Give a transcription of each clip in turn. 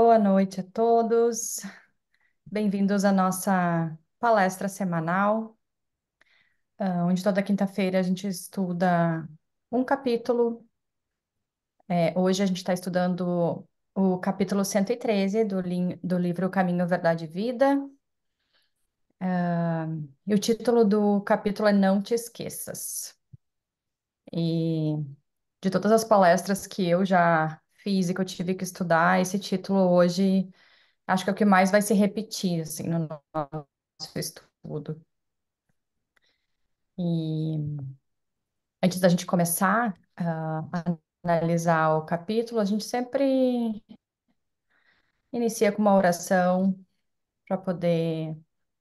Boa noite a todos. Bem-vindos à nossa palestra semanal, ah, onde toda quinta-feira a gente estuda um capítulo. É, hoje a gente está estudando o capítulo 113 do, do livro Caminho, Verdade e Vida. Uh, e o título do capítulo é Não Te Esqueças. E de todas as palestras que eu já física, eu tive que estudar. Esse título hoje acho que é o que mais vai se repetir assim, no nosso estudo. E antes da gente começar a ah, analisar o capítulo, a gente sempre inicia com uma oração para poder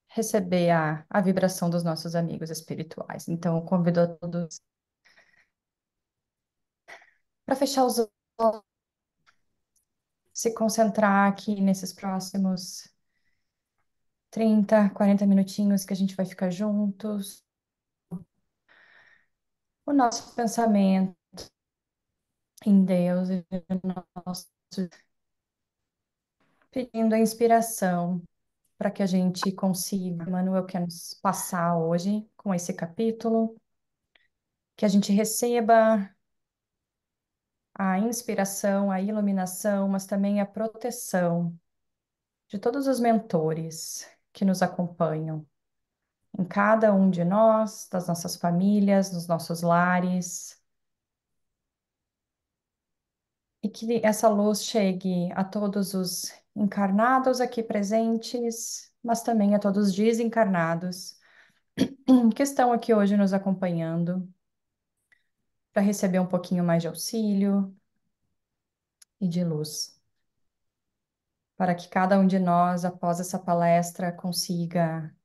receber a, a vibração dos nossos amigos espirituais. Então, eu convido a todos para fechar os olhos se concentrar aqui nesses próximos 30, 40 minutinhos que a gente vai ficar juntos. O nosso pensamento em Deus e no nosso pedindo a inspiração para que a gente consiga. Manuel quer é nos passar hoje com esse capítulo, que a gente receba a inspiração, a iluminação, mas também a proteção de todos os mentores que nos acompanham em cada um de nós, das nossas famílias, nos nossos lares. E que essa luz chegue a todos os encarnados aqui presentes, mas também a todos os desencarnados que estão aqui hoje nos acompanhando para receber um pouquinho mais de auxílio e de luz. Para que cada um de nós, após essa palestra, consiga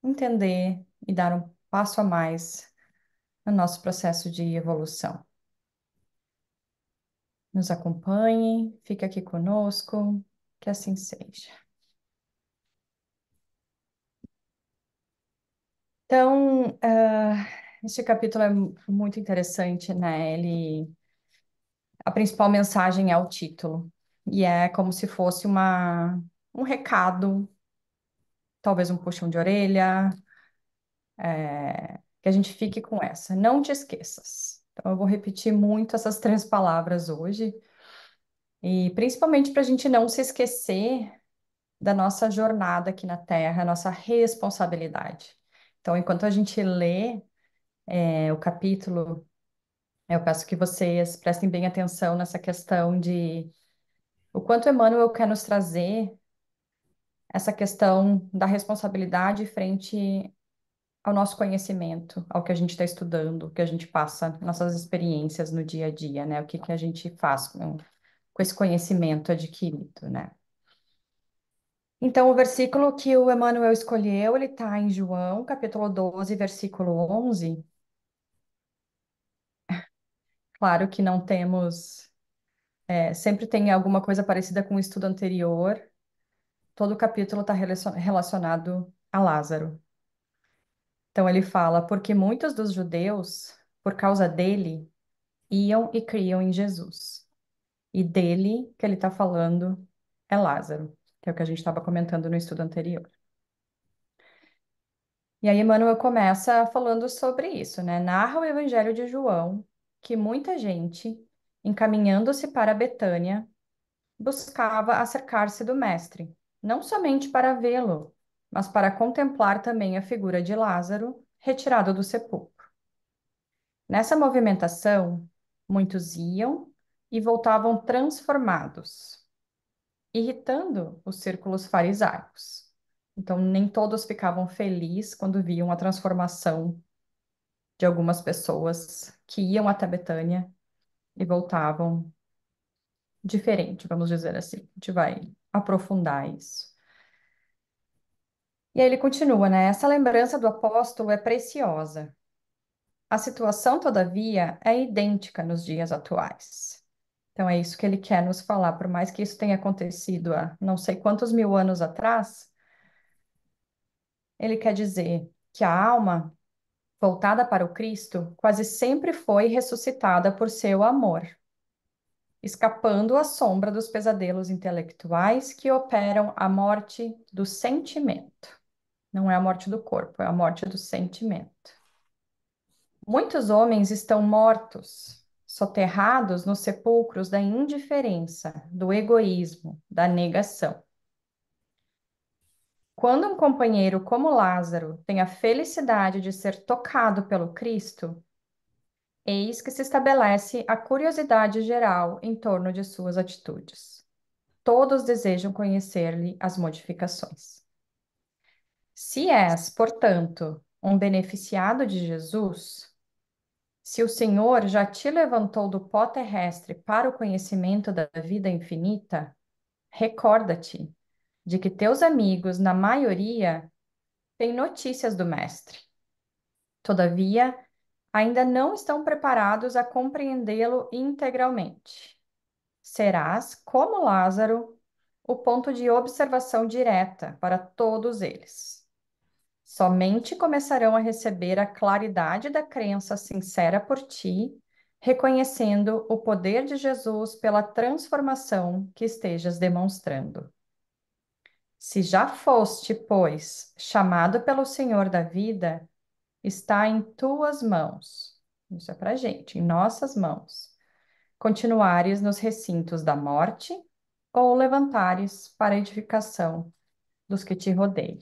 entender e dar um passo a mais no nosso processo de evolução. Nos acompanhe, fique aqui conosco, que assim seja. Então, uh... Esse capítulo é muito interessante, né? Ele a principal mensagem é o título e é como se fosse uma um recado, talvez um puxão de orelha, é... que a gente fique com essa. Não te esqueças. Então eu vou repetir muito essas três palavras hoje e principalmente para a gente não se esquecer da nossa jornada aqui na Terra, nossa responsabilidade. Então, enquanto a gente lê é, o capítulo, é, eu peço que vocês prestem bem atenção nessa questão de o quanto Emmanuel quer nos trazer essa questão da responsabilidade frente ao nosso conhecimento, ao que a gente está estudando, o que a gente passa, nossas experiências no dia a dia, né? O que, que a gente faz com, com esse conhecimento adquirido, né? Então, o versículo que o Emmanuel escolheu, ele está em João, capítulo 12, versículo 11, Claro que não temos. é, sempre tem alguma coisa parecida com o estudo anterior. Todo o capítulo está relacionado a Lázaro. Então ele fala: porque muitos dos judeus, por causa dele, iam e criam em Jesus. E dele que ele está falando é Lázaro, que é o que a gente estava comentando no estudo anterior. E aí Emmanuel começa falando sobre isso, né? Narra o Evangelho de João que muita gente, encaminhando-se para Betânia, buscava acercar-se do Mestre, não somente para vê-lo, mas para contemplar também a figura de Lázaro retirado do sepulcro. Nessa movimentação, muitos iam e voltavam transformados, irritando os círculos farisaicos. Então, nem todos ficavam felizes quando viam a transformação de algumas pessoas que iam até Betânia e voltavam diferente, vamos dizer assim. A gente vai aprofundar isso. E aí ele continua, né? Essa lembrança do apóstolo é preciosa. A situação, todavia, é idêntica nos dias atuais. Então é isso que ele quer nos falar, por mais que isso tenha acontecido há não sei quantos mil anos atrás, ele quer dizer que a alma voltada para o Cristo, quase sempre foi ressuscitada por seu amor, escapando à sombra dos pesadelos intelectuais que operam a morte do sentimento. Não é a morte do corpo, é a morte do sentimento. Muitos homens estão mortos, soterrados nos sepulcros da indiferença, do egoísmo, da negação. Quando um companheiro como Lázaro tem a felicidade de ser tocado pelo Cristo, eis que se estabelece a curiosidade geral em torno de suas atitudes. Todos desejam conhecer-lhe as modificações. Se és, portanto, um beneficiado de Jesus, se o Senhor já te levantou do pó terrestre para o conhecimento da vida infinita, recorda-te de que teus amigos, na maioria, têm notícias do Mestre. Todavia, ainda não estão preparados a compreendê-lo integralmente. Serás, como Lázaro, o ponto de observação direta para todos eles. Somente começarão a receber a claridade da crença sincera por ti, reconhecendo o poder de Jesus pela transformação que estejas demonstrando. Se já foste, pois, chamado pelo Senhor da vida, está em tuas mãos. Isso é para gente, em nossas mãos. Continuares nos recintos da morte ou levantares para a edificação dos que te rodeiam.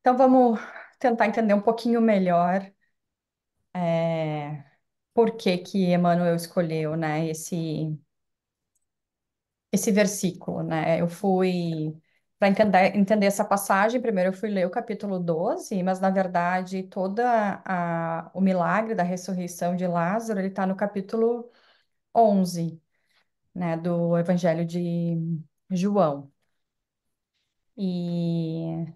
Então vamos tentar entender um pouquinho melhor é, por que que Emmanuel escolheu, né, esse esse versículo, né? Eu fui para entender, essa passagem, primeiro eu fui ler o capítulo 12, mas na verdade toda a, o milagre da ressurreição de Lázaro, ele está no capítulo 11, né, do Evangelho de João. E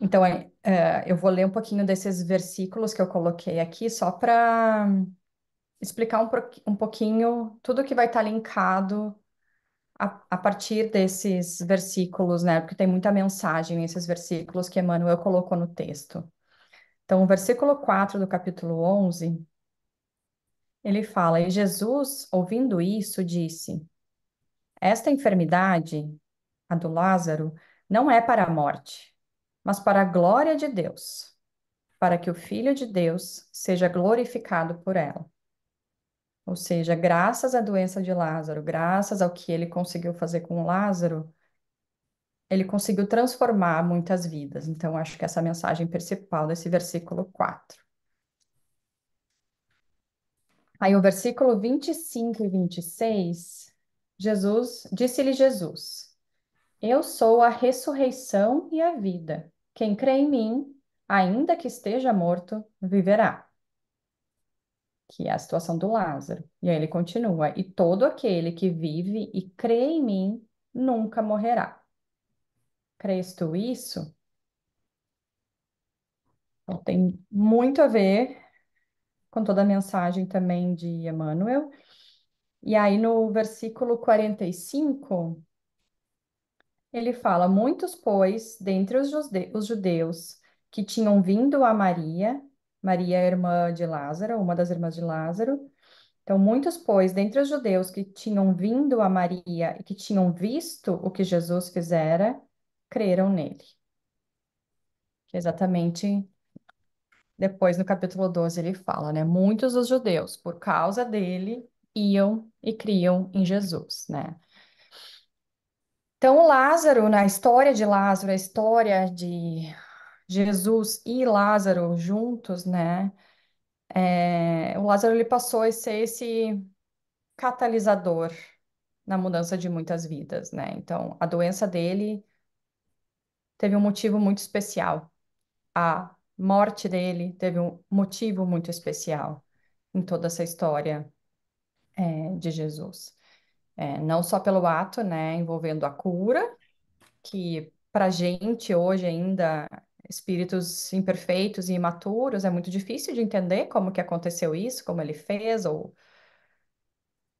então é, é, eu vou ler um pouquinho desses versículos que eu coloquei aqui só para explicar um, um pouquinho tudo que vai estar tá linkado a, a, partir desses versículos, né? Porque tem muita mensagem nesses versículos que Emmanuel colocou no texto. Então, o versículo 4 do capítulo 11, ele fala: E Jesus, ouvindo isso, disse: Esta enfermidade, a do Lázaro, não é para a morte, mas para a glória de Deus, para que o Filho de Deus seja glorificado por ela. Ou seja, graças à doença de Lázaro, graças ao que ele conseguiu fazer com Lázaro, ele conseguiu transformar muitas vidas. Então, acho que essa é a mensagem principal desse versículo 4. Aí, o versículo 25 e 26, Jesus, disse-lhe Jesus, Eu sou a ressurreição e a vida. Quem crê em mim, ainda que esteja morto, viverá que é a situação do Lázaro. E aí ele continua: E todo aquele que vive e crê em mim nunca morrerá. Crês tu isso? Então, tem muito a ver com toda a mensagem também de Emmanuel. E aí no versículo 45, ele fala: Muitos, pois, dentre os judeus que tinham vindo a Maria Maria é irmã de Lázaro, uma das irmãs de Lázaro. Então, muitos, pois, dentre os judeus que tinham vindo a Maria e que tinham visto o que Jesus fizera, creram nele. É exatamente depois, no capítulo 12, ele fala, né? Muitos dos judeus, por causa dele, iam e criam em Jesus, né? Então, Lázaro, na história de Lázaro, a história de Jesus e Lázaro juntos, né? É, o Lázaro ele passou a ser esse catalisador na mudança de muitas vidas, né? Então, a doença dele teve um motivo muito especial. A morte dele teve um motivo muito especial em toda essa história é, de Jesus. É, não só pelo ato, né, envolvendo a cura, que para gente hoje ainda espíritos imperfeitos e imaturos, é muito difícil de entender como que aconteceu isso, como ele fez, ou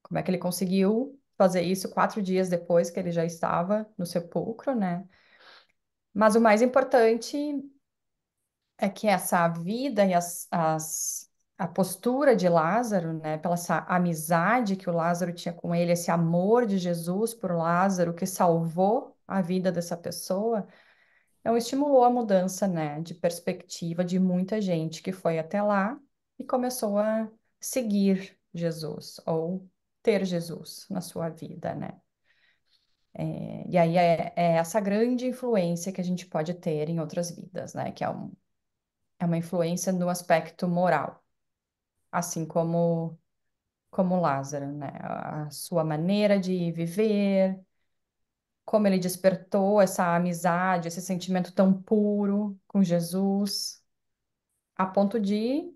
como é que ele conseguiu fazer isso quatro dias depois que ele já estava no sepulcro, né? Mas o mais importante é que essa vida e as, as, a postura de Lázaro, né, pela essa amizade que o Lázaro tinha com ele, esse amor de Jesus por Lázaro que salvou a vida dessa pessoa, então, estimulou a mudança, né, de perspectiva de muita gente que foi até lá e começou a seguir Jesus ou ter Jesus na sua vida, né? É, e aí é, é, essa grande influência que a gente pode ter em outras vidas, né? Que é, um, é uma influência no aspecto moral, assim como como Lázaro, né? A sua maneira de viver, como ele despertou essa amizade, esse sentimento tão puro com Jesus, a ponto de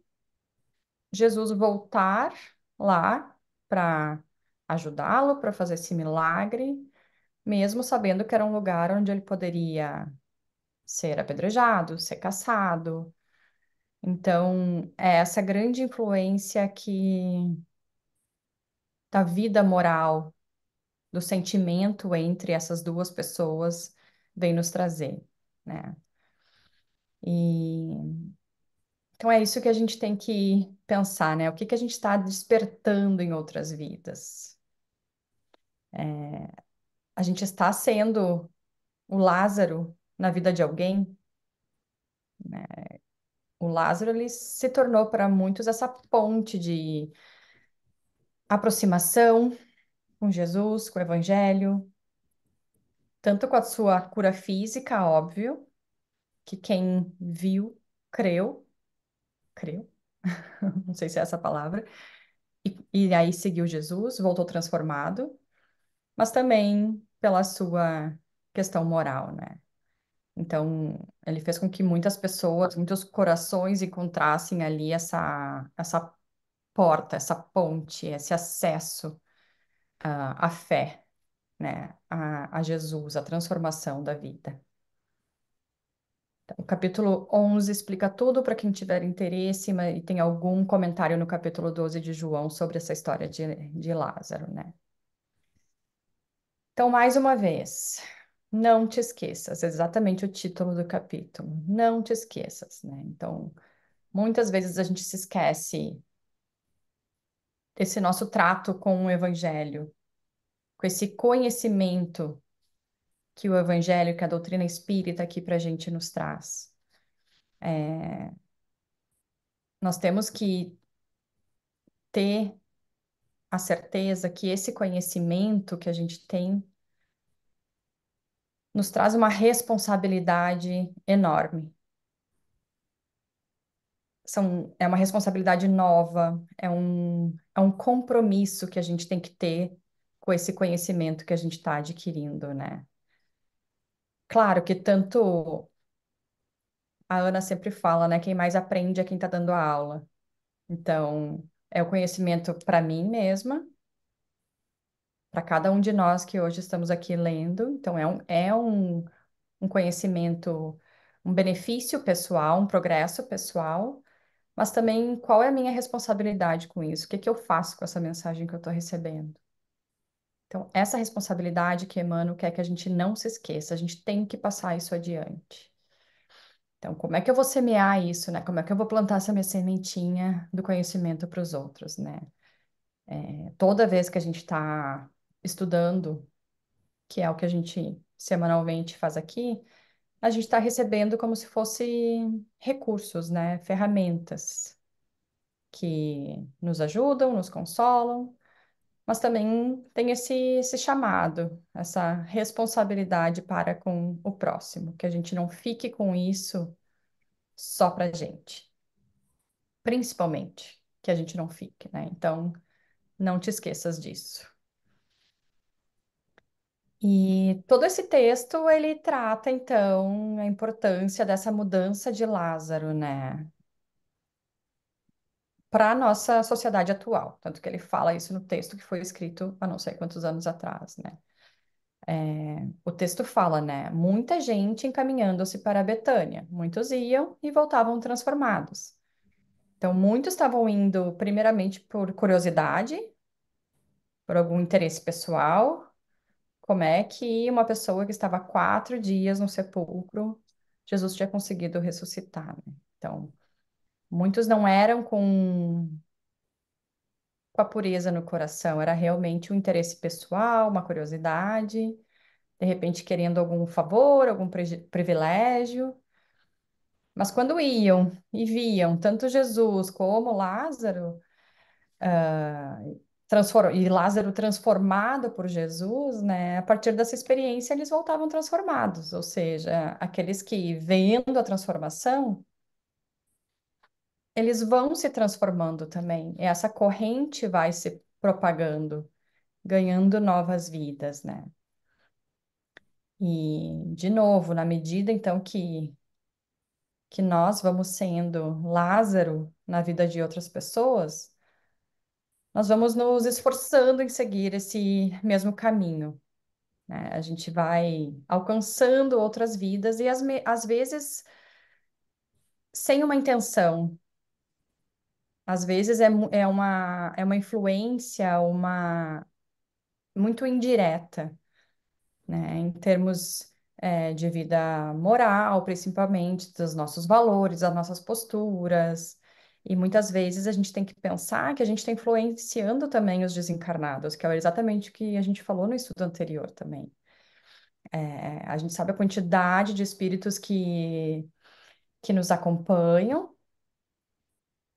Jesus voltar lá para ajudá-lo, para fazer esse milagre, mesmo sabendo que era um lugar onde ele poderia ser apedrejado, ser caçado. Então, é essa grande influência que da vida moral do sentimento entre essas duas pessoas vem nos trazer, né? E então é isso que a gente tem que pensar, né? O que que a gente está despertando em outras vidas? É... A gente está sendo o Lázaro na vida de alguém? Né? O Lázaro ele se tornou para muitos essa ponte de aproximação, com Jesus, com o Evangelho, tanto com a sua cura física, óbvio, que quem viu, creu, creu, não sei se é essa palavra, e, e aí seguiu Jesus, voltou transformado, mas também pela sua questão moral, né? Então, ele fez com que muitas pessoas, muitos corações encontrassem ali essa, essa porta, essa ponte, esse acesso a, a fé, né? A, a Jesus, a transformação da vida. O capítulo 11 explica tudo para quem tiver interesse mas, e tem algum comentário no capítulo 12 de João sobre essa história de, de Lázaro, né? Então, mais uma vez, não te esqueças, exatamente o título do capítulo, não te esqueças, né? Então, muitas vezes a gente se esquece esse nosso trato com o Evangelho, com esse conhecimento que o Evangelho, que a doutrina espírita aqui para a gente nos traz. É... Nós temos que ter a certeza que esse conhecimento que a gente tem nos traz uma responsabilidade enorme são, é uma responsabilidade nova, é um, é um compromisso que a gente tem que ter com esse conhecimento que a gente está adquirindo, né? Claro que tanto a Ana sempre fala, né? Quem mais aprende é quem está dando a aula. Então, é o conhecimento para mim mesma, para cada um de nós que hoje estamos aqui lendo. Então, é um, é um, um conhecimento, um benefício pessoal, um progresso pessoal, mas também qual é a minha responsabilidade com isso? O que, é que eu faço com essa mensagem que eu estou recebendo? Então, essa responsabilidade que Emmanuel quer que a gente não se esqueça, a gente tem que passar isso adiante. Então, como é que eu vou semear isso, né? Como é que eu vou plantar essa minha sementinha do conhecimento para os outros, né? É, toda vez que a gente está estudando, que é o que a gente semanalmente faz aqui, a gente está recebendo como se fosse recursos, né? Ferramentas que nos ajudam, nos consolam, mas também tem esse, esse chamado, essa responsabilidade para com o próximo, que a gente não fique com isso só para a gente, principalmente que a gente não fique, né? Então, não te esqueças disso. E todo esse texto ele trata então a importância dessa mudança de Lázaro, né, para a nossa sociedade atual, tanto que ele fala isso no texto que foi escrito há não sei quantos anos atrás, né. É, o texto fala, né, muita gente encaminhando-se para a Betânia, muitos iam e voltavam transformados. Então, muitos estavam indo primeiramente por curiosidade, por algum interesse pessoal, como é que uma pessoa que estava quatro dias no sepulcro, Jesus tinha conseguido ressuscitar? Né? Então, muitos não eram com, com a pureza no coração, era realmente um interesse pessoal, uma curiosidade, de repente querendo algum favor, algum privilégio. Mas quando iam e viam tanto Jesus como Lázaro, uh, transform... e Lázaro transformado por Jesus, né? A partir dessa experiência eles voltavam transformados, ou seja, aqueles que vendo a transformação eles vão se transformando também. E essa corrente vai se propagando, ganhando novas vidas, né? E de novo, na medida então que que nós vamos sendo Lázaro na vida de outras pessoas, nós vamos nos esforçando em seguir esse mesmo caminho. Né? A gente vai alcançando outras vidas e às, às vezes sem uma intenção. Às vezes é, é, uma, é uma influência, uma muito indireta, né? Em termos é, de vida moral, principalmente, dos nossos valores, das nossas posturas, e muitas vezes a gente tem que pensar que a gente está influenciando também os desencarnados, que é exatamente o que a gente falou no estudo anterior também. É, a gente sabe a quantidade de espíritos que, que nos acompanham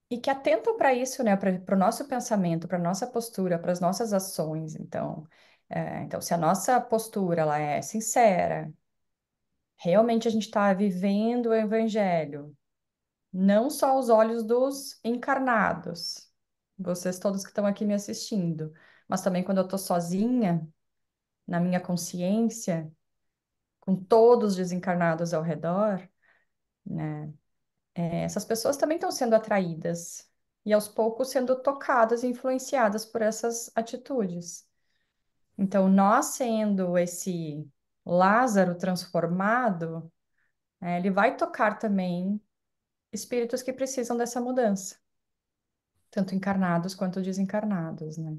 e que atentam para isso, né, para o nosso pensamento, para a nossa postura, para as nossas ações. Então, é, então, se a nossa postura ela é sincera, realmente a gente está vivendo o evangelho, não só aos olhos dos encarnados, vocês todos que estão aqui me assistindo, mas também quando eu estou sozinha, na minha consciência, com todos desencarnados ao redor, né? É, essas pessoas também estão sendo atraídas e aos poucos sendo tocadas e influenciadas por essas atitudes. Então, nós sendo esse Lázaro transformado, é, ele vai tocar também espíritos que precisam dessa mudança, tanto encarnados quanto desencarnados, né?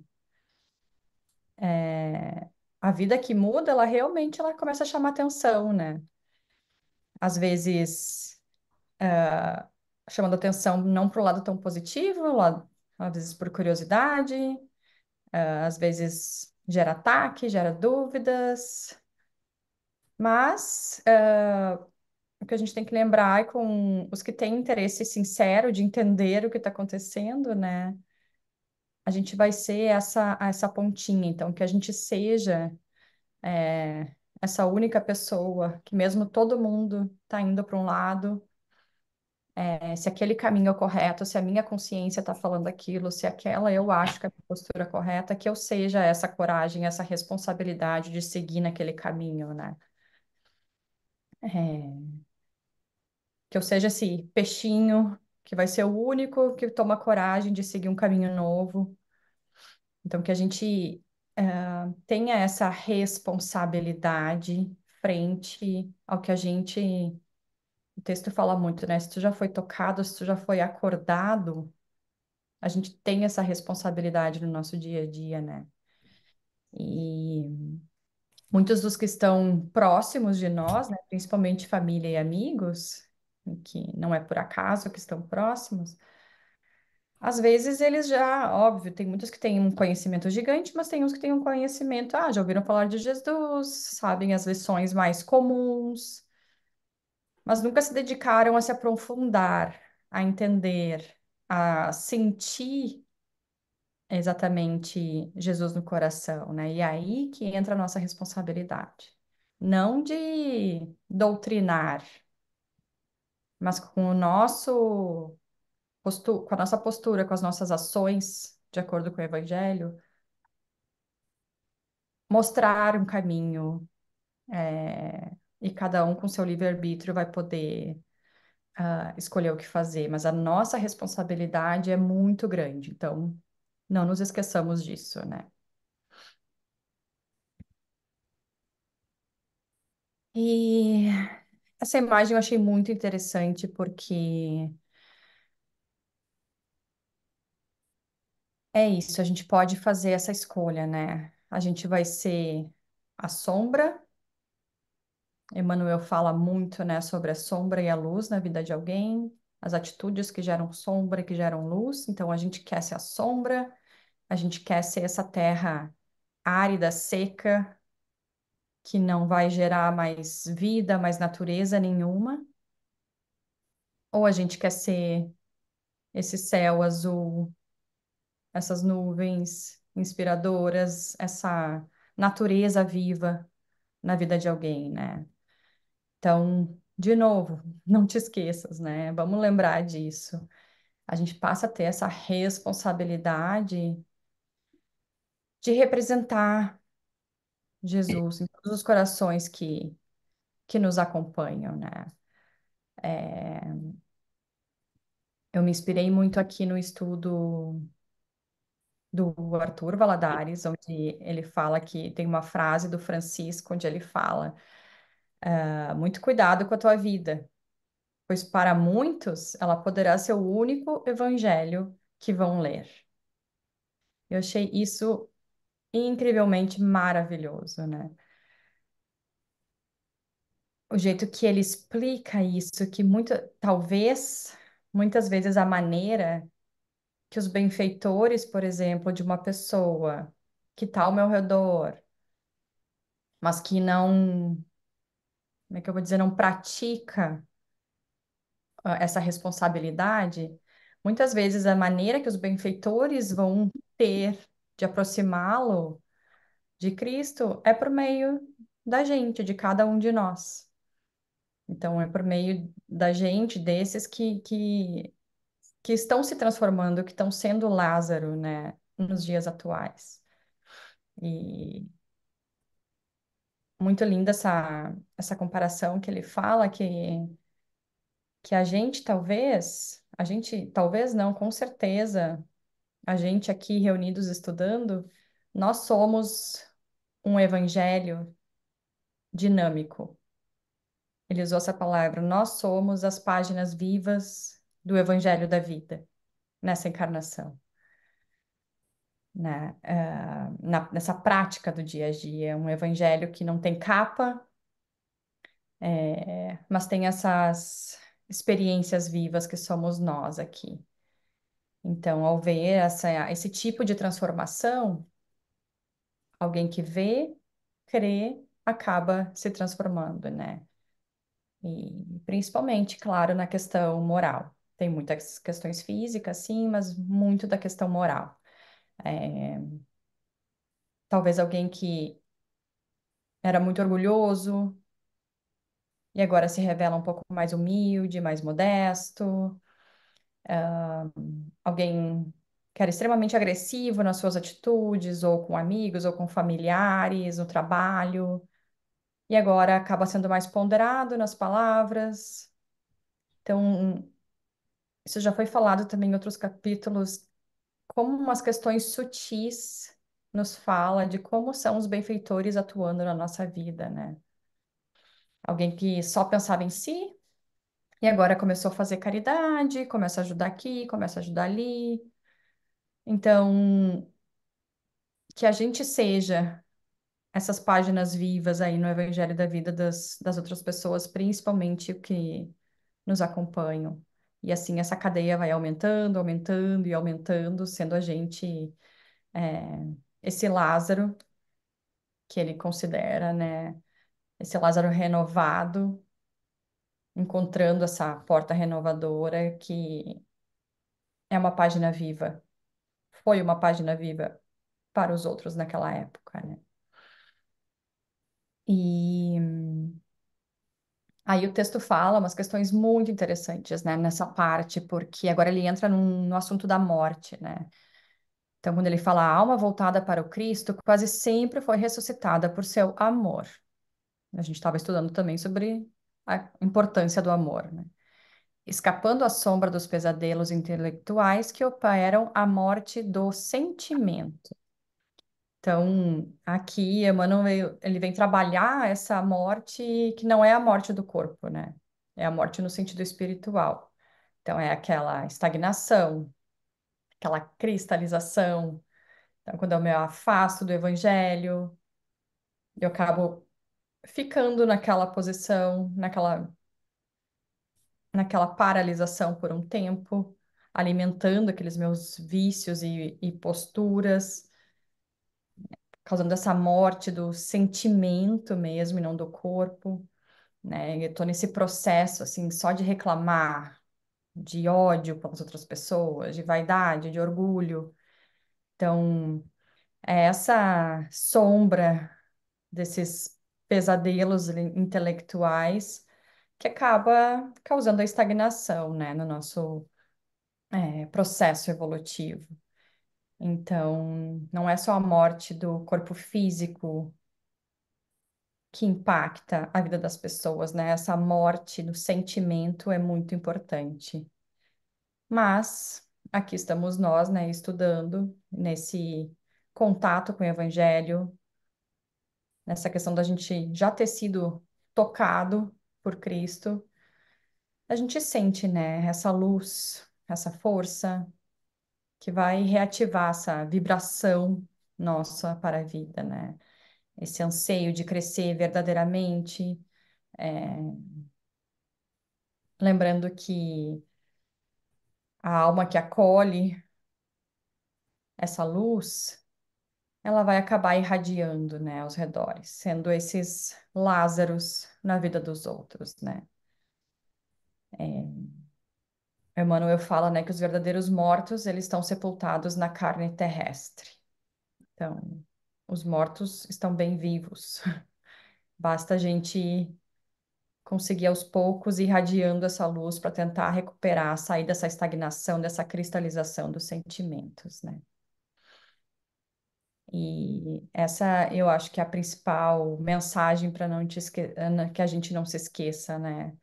É, a vida que muda, ela realmente ela começa a chamar atenção, né? Às vezes uh, chamando atenção não para o lado tão positivo, lado, às vezes por curiosidade, uh, às vezes gera ataque, gera dúvidas, mas uh, o que a gente tem que lembrar é com os que têm interesse sincero de entender o que está acontecendo, né? A gente vai ser essa, essa pontinha, então, que a gente seja é, essa única pessoa, que mesmo todo mundo está indo para um lado, é, se aquele caminho é correto, se a minha consciência está falando aquilo, se aquela eu acho que é a postura correta, que eu seja essa coragem, essa responsabilidade de seguir naquele caminho, né? É que eu seja esse assim, peixinho que vai ser o único que toma coragem de seguir um caminho novo. Então, que a gente uh, tenha essa responsabilidade frente ao que a gente. O texto fala muito, né? Se tu já foi tocado, se tu já foi acordado, a gente tem essa responsabilidade no nosso dia a dia, né? E muitos dos que estão próximos de nós, né, principalmente família e amigos, que não é por acaso que estão próximos, às vezes eles já, óbvio, tem muitos que têm um conhecimento gigante, mas tem uns que têm um conhecimento, ah, já ouviram falar de Jesus, sabem as lições mais comuns, mas nunca se dedicaram a se aprofundar, a entender, a sentir exatamente Jesus no coração, né? E é aí que entra a nossa responsabilidade. Não de doutrinar, mas com o nosso com a nossa postura, com as nossas ações, de acordo com o Evangelho, mostrar um caminho é, e cada um com seu livre-arbítrio vai poder uh, escolher o que fazer, mas a nossa responsabilidade é muito grande, então não nos esqueçamos disso, né? E essa imagem eu achei muito interessante porque é isso, a gente pode fazer essa escolha, né? A gente vai ser a sombra. Emmanuel fala muito, né, sobre a sombra e a luz na vida de alguém, as atitudes que geram sombra e que geram luz. Então a gente quer ser a sombra, a gente quer ser essa terra árida, seca, que não vai gerar mais vida, mais natureza nenhuma, ou a gente quer ser esse céu azul, essas nuvens inspiradoras, essa natureza viva na vida de alguém, né? Então, de novo, não te esqueças, né? Vamos lembrar disso. A gente passa a ter essa responsabilidade de representar Jesus em todos os corações que, que nos acompanham, né? É... Eu me inspirei muito aqui no estudo do Arthur Valadares, onde ele fala que tem uma frase do Francisco, onde ele fala: ah, muito cuidado com a tua vida, pois para muitos ela poderá ser o único evangelho que vão ler. Eu achei isso incrivelmente maravilhoso, né? O jeito que ele explica isso, que muito, talvez, muitas vezes a maneira que os benfeitores, por exemplo, de uma pessoa que está ao meu redor, mas que não, como é que eu vou dizer, não pratica ah, essa responsabilidade, muitas vezes a maneira que os benfeitores vão ter de aproximá-lo de Cristo é por meio da gente, de cada um de nós. Então, é por meio da gente, desses que, que, que estão se transformando, que estão sendo Lázaro, né, nos dias atuais. E muito linda essa, essa comparação que ele fala que, que a gente talvez, a gente talvez não, com certeza, a gente aqui reunidos estudando, nós somos um evangelho dinâmico. Ele usou essa palavra. Nós somos as páginas vivas do evangelho da vida nessa encarnação. Na, né? uh, na, nessa prática do dia a dia, um evangelho que não tem capa, é, mas tem essas experiências vivas que somos nós aqui. Então, ao ver essa, esse tipo de transformação, alguém que vê, crê, acaba se transformando, né? E principalmente, claro, na questão moral. Tem muitas questões físicas, sim, mas muito da questão moral. É... Talvez alguém que era muito orgulhoso e agora se revela um pouco mais humilde, mais modesto uh, alguém que era extremamente agressivo nas suas atitudes, ou com amigos, ou com familiares, no trabalho, e agora acaba sendo mais ponderado nas palavras. Então, isso já foi falado também em outros capítulos, como umas questões sutis nos fala de como são os benfeitores atuando na nossa vida, né? Alguém que só pensava em si, e agora começou a fazer caridade, começa a ajudar aqui, começa a ajudar ali. Então, que a gente seja essas páginas vivas aí no Evangelho da vida das, das outras pessoas, principalmente que nos acompanham. E assim essa cadeia vai aumentando, aumentando e aumentando, sendo a gente é, esse Lázaro que ele considera, né? Esse Lázaro renovado encontrando essa porta renovadora que é uma página viva. Foi uma página viva para os outros naquela época, né? E aí o texto fala umas questões muito interessantes, né, nessa parte, porque agora ele entra num, no assunto da morte, né? Então, quando ele fala a alma voltada para o Cristo, quase sempre foi ressuscitada por seu amor. A gente estava estudando também sobre a importância do amor, né? escapando à sombra dos pesadelos intelectuais que operam a morte do sentimento. Então, aqui Emmanuel ele vem trabalhar essa morte que não é a morte do corpo, né? É a morte no sentido espiritual. Então é aquela estagnação, aquela cristalização. Então, quando eu me afasto do evangelho, eu acabo ficando naquela posição, naquela, naquela paralisação por um tempo, alimentando aqueles meus vícios e, e posturas, causando essa morte do sentimento mesmo e não do corpo, né? Eu tô nesse processo, assim, só de reclamar, de ódio pelas outras pessoas, de vaidade, de orgulho. Então, é essa sombra desses pesadelos intelectuais que acaba causando a estagnação, né, no nosso é, processo evolutivo. Então, não é só a morte do corpo físico que impacta a vida das pessoas, né? Essa morte do sentimento é muito importante. Mas aqui estamos nós, né, estudando nesse contato com o evangelho, nessa questão da gente já ter sido tocado por Cristo, a gente sente, né, essa luz, essa força que vai reativar essa vibração nossa para a vida, né? Esse anseio de crescer verdadeiramente. É... Lembrando que a alma que acolhe essa luz, ela vai acabar irradiando, né, aos redores, sendo esses Lázaros na vida dos outros, né? É... Emmanuel fala, né, que os verdadeiros mortos, eles estão sepultados na carne terrestre. Então, os mortos estão bem vivos. Basta a gente conseguir aos poucos irradiando essa luz para tentar recuperar, sair dessa estagnação, dessa cristalização dos sentimentos, né? E essa eu acho que é a principal mensagem para não te esque... Eh, que a gente não se esqueça, né?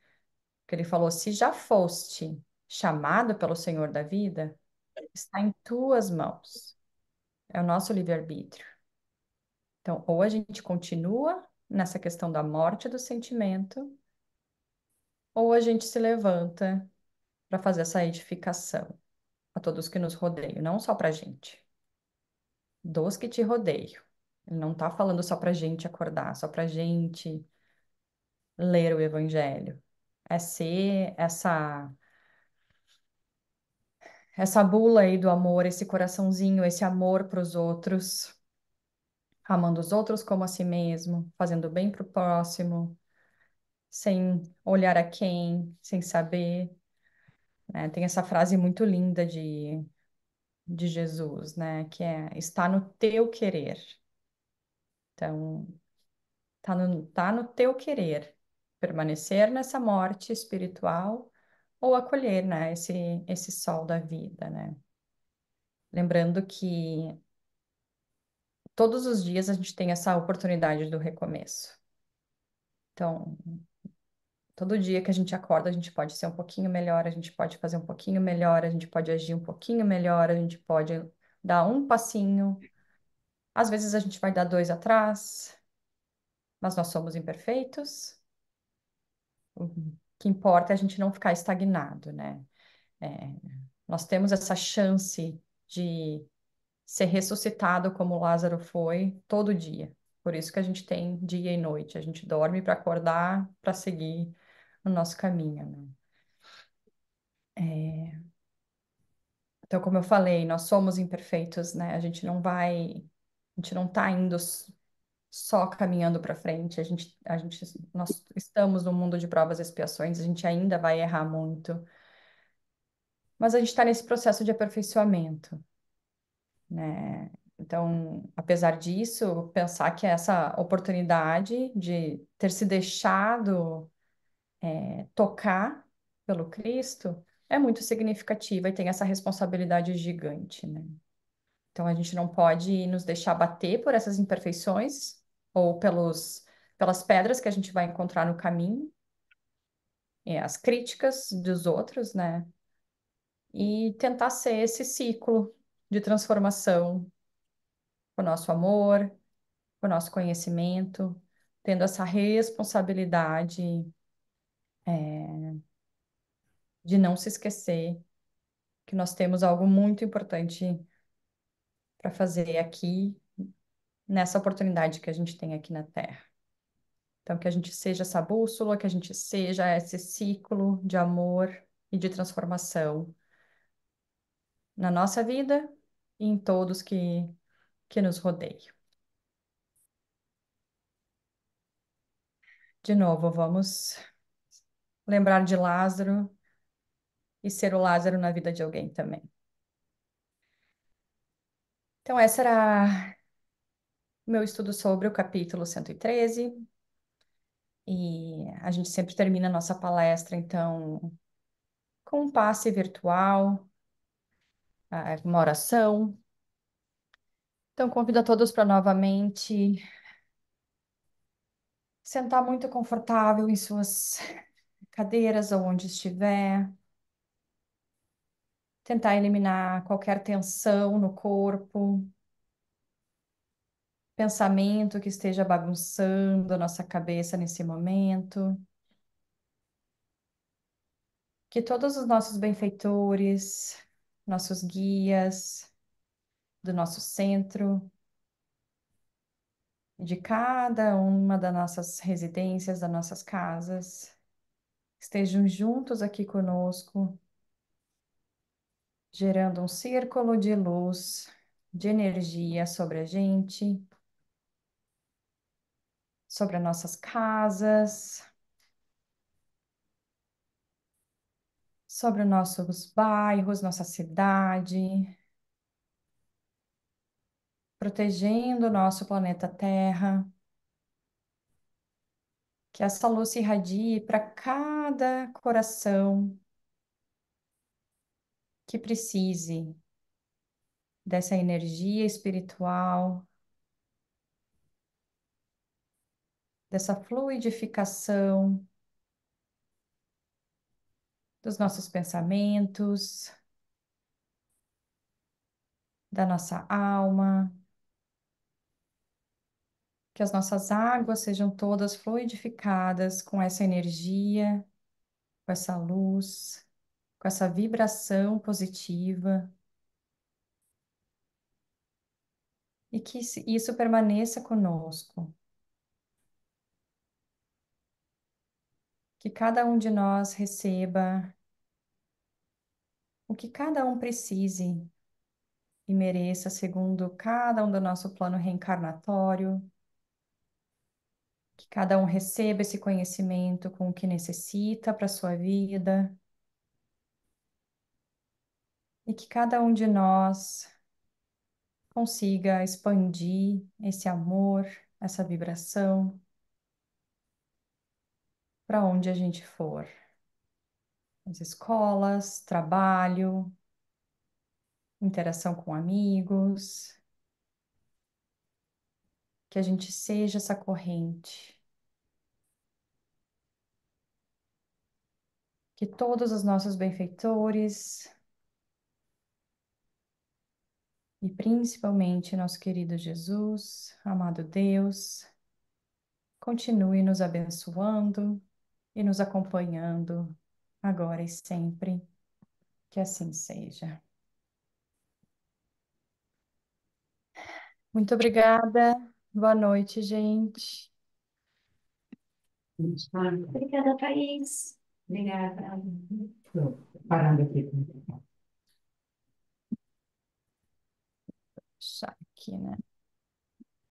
Que ele falou: se já foste chamado pelo Senhor da vida, está em tuas mãos. É o nosso livre-arbítrio. Então, ou a gente continua nessa questão da morte do sentimento, ou a gente se levanta para fazer essa edificação a todos que nos rodeiam, não só para a gente dos que te rodeiam. Ele não está falando só para gente acordar, só para gente ler o Evangelho. É ser essa essa bula aí do amor, esse coraçãozinho, esse amor para os outros, amando os outros como a si mesmo, fazendo bem para o próximo, sem olhar a quem, sem saber. É, tem essa frase muito linda de de Jesus, né? Que é está no teu querer. Então, está no, tá no teu querer permanecer nessa morte espiritual ou acolher, né, esse esse sol da vida, né? Lembrando que todos os dias a gente tem essa oportunidade do recomeço. Então, Todo dia que a gente acorda, a gente pode ser um pouquinho melhor, a gente pode fazer um pouquinho melhor, a gente pode agir um pouquinho melhor, a gente pode dar um passinho. Às vezes a gente vai dar dois atrás, mas nós somos imperfeitos. O que importa é a gente não ficar estagnado, né? É, nós temos essa chance de ser ressuscitado como Lázaro foi todo dia. Por isso que a gente tem dia e noite, a gente dorme para acordar, para seguir no nosso caminho. Né? É... Então, como eu falei, nós somos imperfeitos, né? A gente não vai, a gente não está indo só caminhando para frente. A gente, a gente, nós estamos no mundo de provas e expiações. A gente ainda vai errar muito, mas a gente está nesse processo de aperfeiçoamento, né? Então, apesar disso, pensar que essa oportunidade de ter se deixado é, tocar pelo Cristo é muito significativa e tem essa responsabilidade gigante, né? Então a gente não pode nos deixar bater por essas imperfeições ou pelos, pelas pedras que a gente vai encontrar no caminho, é, as críticas dos outros, né? E tentar ser esse ciclo de transformação com o nosso amor, com o nosso conhecimento, tendo essa responsabilidade é, de não se esquecer que nós temos algo muito importante para fazer aqui, nessa oportunidade que a gente tem aqui na Terra. Então, que a gente seja essa bússola, que a gente seja esse ciclo de amor e de transformação na nossa vida e em todos que, que nos rodeiam. De novo, vamos lembrar de Lázaro e ser o Lázaro na vida de alguém também. Então, essa era meu estudo sobre o capítulo 113. E a gente sempre termina a nossa palestra, então, com um passe virtual, uma oração. Então, convido a todos para novamente sentar muito confortável em suas cadeiras ou onde estiver. Tentar eliminar qualquer tensão no corpo, pensamento que esteja bagunçando a nossa cabeça nesse momento. Que todos os nossos benfeitores, nossos guias do nosso centro, de cada uma das nossas residências, das nossas casas, estejam juntos aqui conosco, gerando um círculo de luz, de energia sobre a gente, sobre as nossas casas, sobre os nossos bairros, nossa cidade, protegendo o nosso planeta Terra que essa luz se irradie para cada coração que precise dessa energia espiritual, dessa fluidificação dos nossos pensamentos, da nossa alma que as nossas águas sejam todas fluidificadas com essa energia, com essa luz, com essa vibração positiva. E que isso permaneça conosco. Que cada um de nós receba o que cada um precise e mereça segundo cada um do nosso plano reencarnatório, que cada um receba esse conhecimento com o que necessita para a sua vida. E que cada um de nós consiga expandir esse amor, essa vibração para onde a gente for. As escolas, trabalho, interação com amigos, que a gente seja essa corrente. Que todos os nossos benfeitores e principalmente nosso querido Jesus, amado Deus, continue nos abençoando e nos acompanhando agora e sempre. Que assim seja. Muito obrigada. Boa noite, gente. Obrigada, Thaís. Obrigada. Estou parando aqui. Deixar aqui, né?